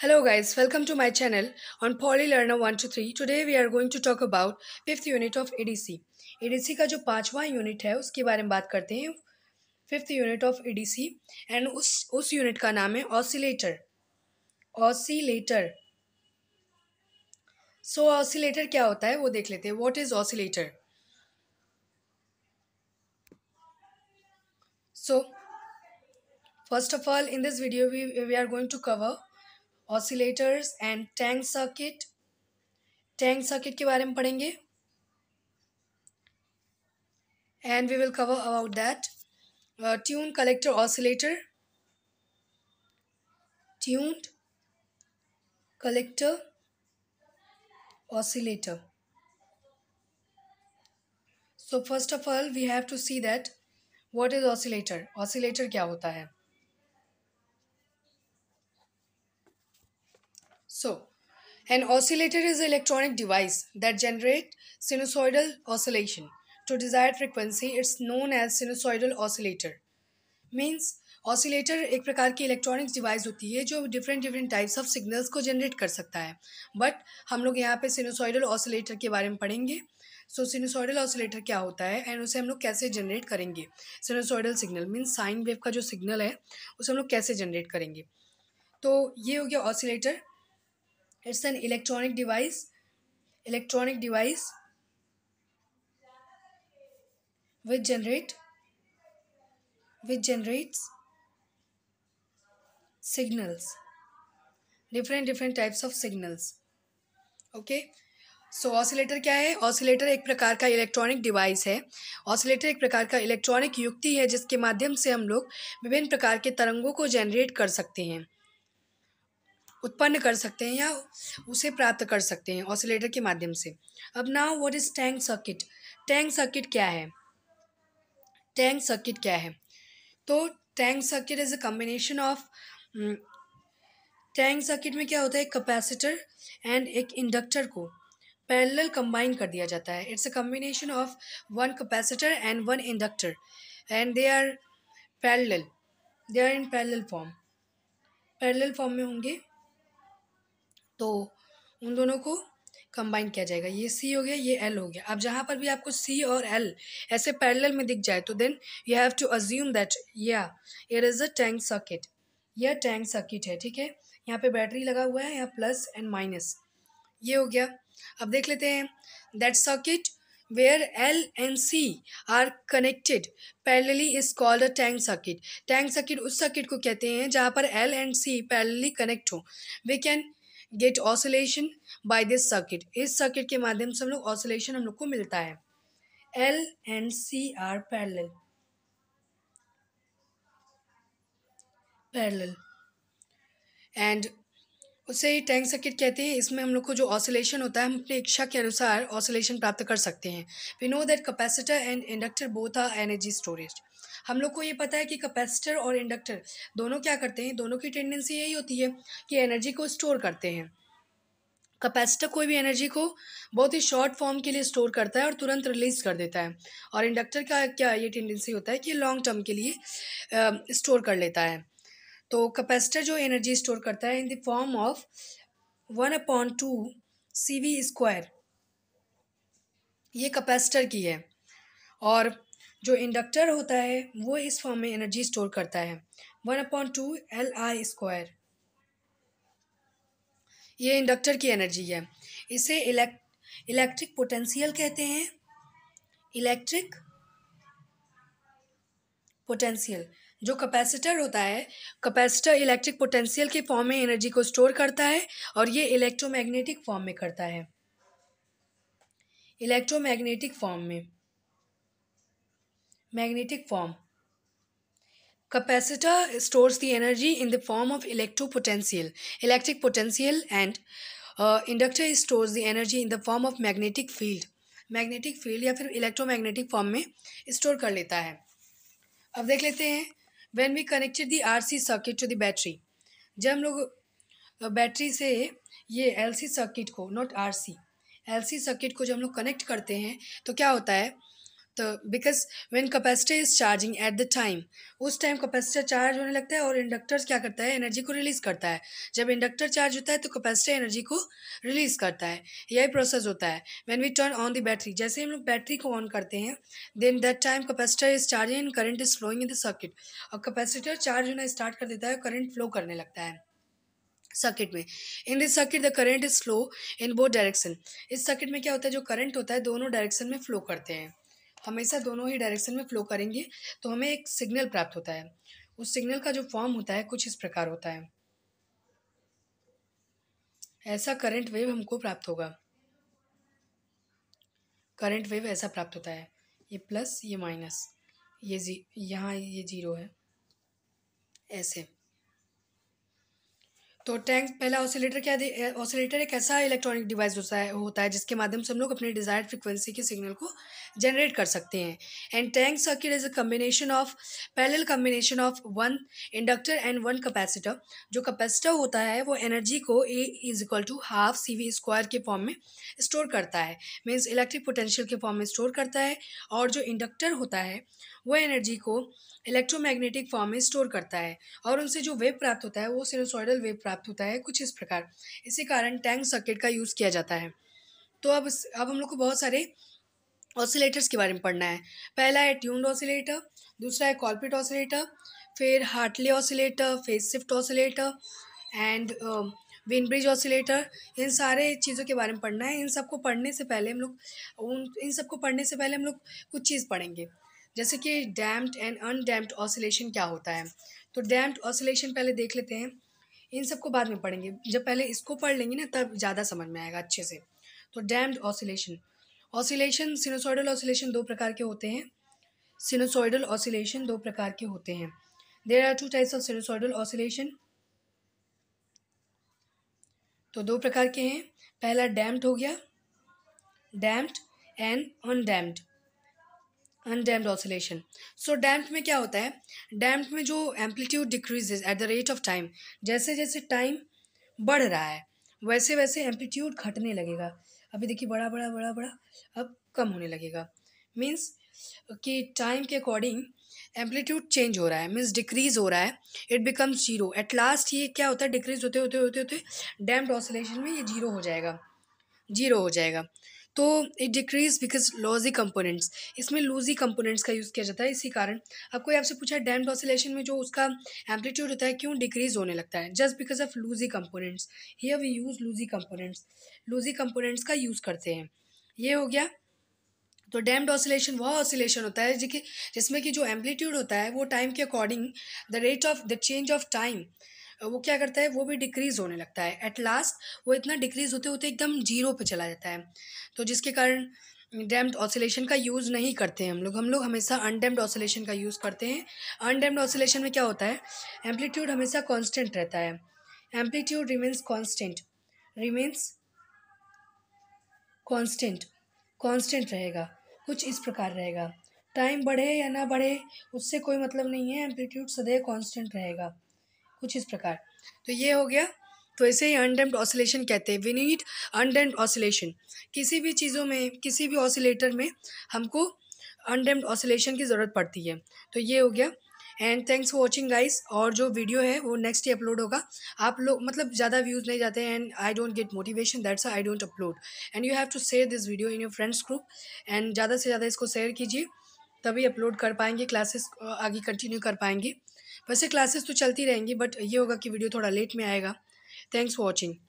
Hello guys, welcome to my channel on PolyLearner 123. Today we are going to talk about fifth unit of ADC. ADC का जो पाँचवा unit है उसके बारे में बात करते हैं fifth unit of ADC and उस उस यूनिट का नाम है ऑसिलेटर ऑसिलेटर सो ऑसिलेटर क्या होता है वो देख लेते हैं what is oscillator so first of all in this video we are going to cover oscillators and tank circuit tank circuit के बारे में पढ़ेंगे and we will cover about that tune collector oscillator tuned collector oscillator so first of all we have to see that what is oscillator oscillator क्या होता है So, an oscillator is an electronic device that generate sinusoidal oscillation to desired frequency. It's known as sinusoidal oscillator. Means oscillator एक प्रकार की electronics device होती है जो different different types of signals को जनरेट कर सकता है बट हम लोग यहाँ पे सिनोसॉइडल ऑसिलेटर के बारे में पढ़ेंगे सो सिनोसॉइडल ऑसिलेटर क्या होता है एंड उसे हम लोग कैसे जनरेट करेंगे sinusoidal signal means sine wave का जो सिग्नल है उसे हम लोग कैसे जनरेट करेंगे तो ये हो गया oscillator it's an electronic device electronic device which generate which generates signals different different types of signals okay so so, oscillator क्या है ऑसिलेटर एक प्रकार का इलेक्ट्रॉनिक डिवाइस है ऑसिलेटर एक प्रकार का इलेक्ट्रॉनिक युक्ति है जिसके माध्यम से हम लोग विभिन्न प्रकार के तरंगों को जनरेट कर सकते हैं उत्पन्न कर सकते हैं या उसे प्राप्त कर सकते हैं ऑसिलेटर के माध्यम से अब now what is tank circuit tank circuit क्या है टैंक सर्किट क्या है तो tank circuit is a combination of tank circuit में क्या होता है कैपेसिटर एंड एक इंडक्टर को पैरेलल कंबाइन कर दिया जाता है it's a combination of one capacitor and one inductor and they are parallel they are in parallel form parallel form में होंगे तो उन दोनों को कंबाइन किया जाएगा ये सी हो गया ये एल हो गया अब जहाँ पर भी आपको सी और एल ऐसे पैरेलल में दिख जाए तो then you have to assume that या it is a tank circuit यह टैंक सर्किट है ठीक है यहाँ पे बैटरी लगा हुआ है यहाँ प्लस एंड माइनस ये हो गया अब देख लेते हैं that circuit where L and C are connected parallelly is called a tank circuit tank circuit उस सर्किट को कहते हैं जहाँ पर L and C parallelly connect हो. We can get oscillation by this circuit इस सर्किट के माध्यम से हम लोग ऑसोलेशन हम लोग को मिलता है L and C are parallel parallel and उसे टैंक सर्किट कहते हैं इसमें हम लोग को जो ऑसिलेशन होता है हम अपनी इच्छा के अनुसार ऑसिलेशन प्राप्त कर सकते हैं we know that capacitor and inductor both are energy storage हम लोग को ये पता है कि कैपेसिटर और इंडक्टर दोनों क्या करते हैं दोनों की टेंडेंसी यही होती है कि एनर्जी को स्टोर करते हैं कैपेसिटर कोई भी एनर्जी को बहुत ही शॉर्ट फॉर्म के लिए स्टोर करता है और तुरंत रिलीज कर देता है और इंडक्टर का क्या ये टेंडेंसी होता है कि लॉन्ग टर्म के लिए स्टोर कर लेता है तो कैपेसिटर जो एनर्जी स्टोर करता है in the form of one upon two C V square ये कैपेसिटर की है और जो इंडक्टर होता है वो इस फॉर्म में एनर्जी स्टोर करता है one upon two L I square ये इंडक्टर की एनर्जी है इसे इलेक्ट इलेक्ट्रिक पोटेंशियल कहते हैं इलेक्ट्रिक पोटेंशियल जो कैपेसिटर होता है कैपेसिटर इलेक्ट्रिक पोटेंशियल के फॉर्म में एनर्जी को स्टोर करता है और ये इलेक्ट्रोमैग्नेटिक फॉर्म में करता है इलेक्ट्रोमैग्नेटिक फॉर्म में magnetic form capacitor stores the energy in the form of electro potential electric potential and inductor stores the energy in the form of magnetic field magnetic field या फिर electromagnetic form में store कर लेता है अब देख लेते हैं when we connected the RC circuit to the battery जब हम लोग बैटरी से ये LC सर्किट को नॉट RC LC सर्किट को जब हम लोग कनेक्ट करते हैं तो क्या होता है तो because when capacitor is charging at the time उस टाइम कैपेसिटर चार्ज होने लगता है और इंडक्टर क्या करता है एनर्जी को रिलीज़ करता है जब इंडक्टर चार्ज होता है तो कैपेसिटर एनर्जी को रिलीज़ करता है यही प्रोसेस होता है when we turn on the battery जैसे हम लोग बैटरी को ऑन करते हैं then that time capacitor is charging and current is flowing in the circuit और कैपेसिटर चार्ज होना स्टार्ट कर देता है और करंट फ्लो करने लगता है सर्किट में in this circuit the current is flow in both direction इस सर्किट में क्या होता है जो करंट होता है दोनों डायरेक्शन में फ्लो करते हैं हमेशा दोनों ही डायरेक्शन में फ्लो करेंगे तो हमें एक सिग्नल प्राप्त होता है उस सिग्नल का जो फॉर्म होता है कुछ इस प्रकार होता है ऐसा करंट वेव हमको प्राप्त होगा करंट वेव ऐसा प्राप्त होता है ये प्लस ये माइनस ये जी यहाँ ये जीरो है ऐसे तो टैंक पहला ऑसिलेटर क्या ऑसिलेटर एक ऐसा इलेक्ट्रॉनिक डिवाइस होता है होता है जिसके माध्यम से हम लोग अपने डिजायर्ड फ्रिक्वेंसी के सिग्नल को जनरेट कर सकते हैं and tank circuit is a combination of parallel combination of one inductor and one capacitor जो कैपेसिटर होता है वो एनर्जी को a is equal to half C V square के फॉर्म में स्टोर करता है मीन्स इलेक्ट्रिक पोटेंशियल के फॉर्म में स्टोर करता है और जो इंडक्टर होता है वो एनर्जी को इलेक्ट्रोमैग्नेटिक फॉर्म में स्टोर करता है और उनसे जो वेव प्राप्त होता है वो सिनोसॉइडल वेव प्राप्त होता है कुछ इस प्रकार इसी कारण टैंक सर्किट का यूज़ किया जाता है तो अब अब हम लोग को बहुत सारे ऑसिलेटर्स के बारे में पढ़ना है पहला है ट्यून्ड ऑसिलेटर दूसरा है कॉलपिट ऑसिलेटर फिर Hartley oscillator phase shift oscillator and Wien bridge oscillator इन सारे चीज़ों के बारे में पढ़ना है इन सबको पढ़ने से पहले हम लोग उन इन सबको पढ़ने से पहले हम लोग कुछ चीज़ पढ़ेंगे जैसे कि डैम्प्ड एंड अनडैम्प्ड ऑसिलेशन क्या होता है तो डैम्प्ड ऑसिलेशन पहले देख लेते हैं इन सबको बाद में पढ़ेंगे जब पहले इसको पढ़ लेंगे ना तब ज़्यादा समझ में आएगा अच्छे से तो damped oscillation oscillation sinusoidal oscillation दो प्रकार के होते हैं सिनोसॉइडल ऑसिलेशन दो प्रकार के होते हैं there are two types of sinusoidal oscillation तो दो प्रकार के हैं पहला डैम्प्ड हो गया damped and undamped undamped oscillation so damp में क्या होता है डैम्प में जो amplitude decreases at the rate of time जैसे जैसे टाइम बढ़ रहा है वैसे वैसे एम्पलीट्यूड घटने लगेगा अभी देखिए बड़ा बड़ा बड़ा बड़ा अब कम होने लगेगा मीन्स कि टाइम के अकॉर्डिंग एम्पलीट्यूड चेंज हो रहा है मीन्स डिक्रीज़ हो रहा है it becomes zero at last ये क्या होता है डिक्रीज़ होते होते होते होते डैम्प ऑसोलेशन में ये जीरो हो जाएगा जीरो हो जाएगा तो it decrease because lossy components इसमें लूजी कंपोनेंट्स का यूज़ किया जाता है इसी कारण अब कोई आपसे पूछा डैम ऑसिलेशन में जो उसका एम्पलीट्यूड होता है क्यों डिक्रीज होने लगता है just because of lossy components here we use lossy components lossy components का यूज़ करते हैं ये हो गया तो डैम्ड ऑसिलेशन वह ऑसिलेशन होता है जिसके जिसमें कि जो एम्पलीट्यूड होता है वो टाइम के according the rate of the change of time वो क्या करता है वो भी डिक्रीज़ होने लगता है एट लास्ट वो इतना डिक्रीज़ होते होते एकदम जीरो पे चला जाता है तो जिसके कारण डैम्ड ऑसिलेशन का यूज़ नहीं करते हैं हम लोग हम लोग हमेशा अनडैम्ड ऑसिलेशन का यूज़ करते हैं अनडैम्ड ऑसिलेशन में क्या होता है एम्पलीट्यूड हमेशा कॉन्स्टेंट रहता है amplitude remains constant remains constant constant रहेगा कुछ इस प्रकार रहेगा टाइम बढ़े या ना बढ़े उससे कोई मतलब नहीं है एम्पलीट्यूड सदैव कॉन्स्टेंट रहेगा कुछ इस प्रकार तो ये हो गया तो ऐसे ही अनडेम्प्ड ऑसिलेशन कहते हैं वी नीड अनडैम्प्ड ऑसिलेशन किसी भी चीज़ों में किसी भी ऑसिलेटर में हमको अनडेम्प्ड ऑसिलेशन की ज़रूरत पड़ती है तो ये हो गया and thanks for watching guys और जो वीडियो है वो नेक्स्ट डे अपलोड होगा आप लोग मतलब ज़्यादा व्यूज़ नहीं जाते and I don't get motivation that's I don't upload and you have to share this video in your friends group and ज़्यादा से ज़्यादा इसको शेयर कीजिए तभी अपलोड कर पाएंगे क्लासेस आगे कंटिन्यू कर पाएंगे वैसे क्लासेस तो चलती रहेंगी बट ये होगा कि वीडियो थोड़ा लेट में आएगा थैंक्स फॉर वॉचिंग